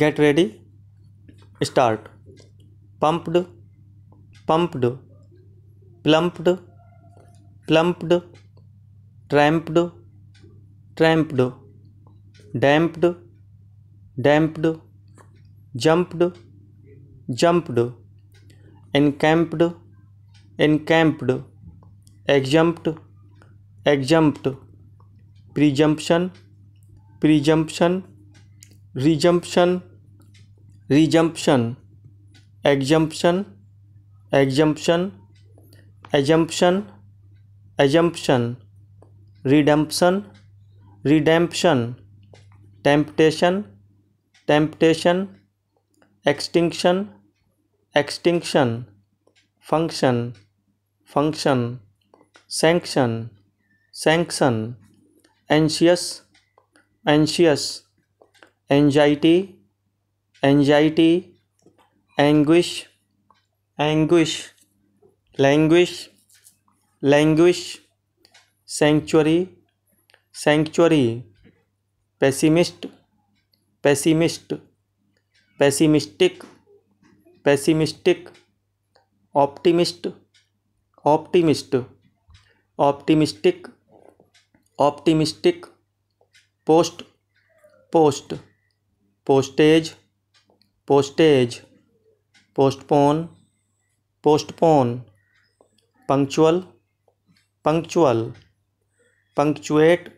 gate ready start pumped pumped plumped plumped tramped tramped damped damped jumped jumped encamped encamped exempt exempt presumption presumption resumption resumption exemption exemption assumption assumption redemption redemption temptation temptation extinction extinction function function sanction sanction anxious anxious anxiety anxiety anguish anguish languish languish century century pessimist pessimist pessimistic pessimistic optimist optimist optimistic optimistic post post postage postage postpone postpone punctual punctual punctuate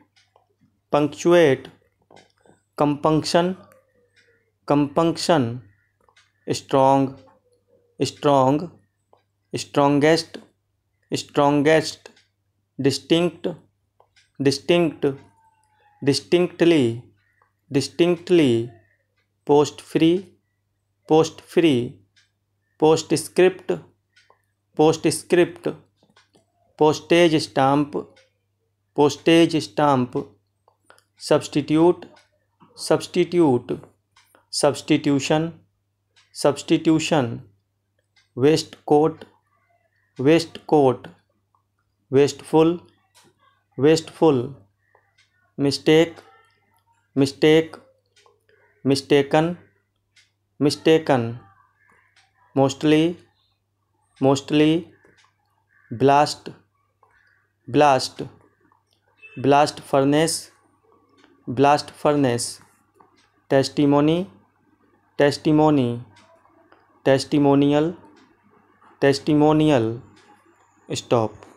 punctuate compunction compunction strong strong strongest strongest distinct distinct distinctly distinctly post free post free postscript postscript postage stamp postage stamp substitute substitute substitution substitution waistcoat waistcoat wasteful wasteful mistake mistake mistaken mistaken mostly mostly blast blast blast furnace blast furnace testimony testimony testimonial testimonial stop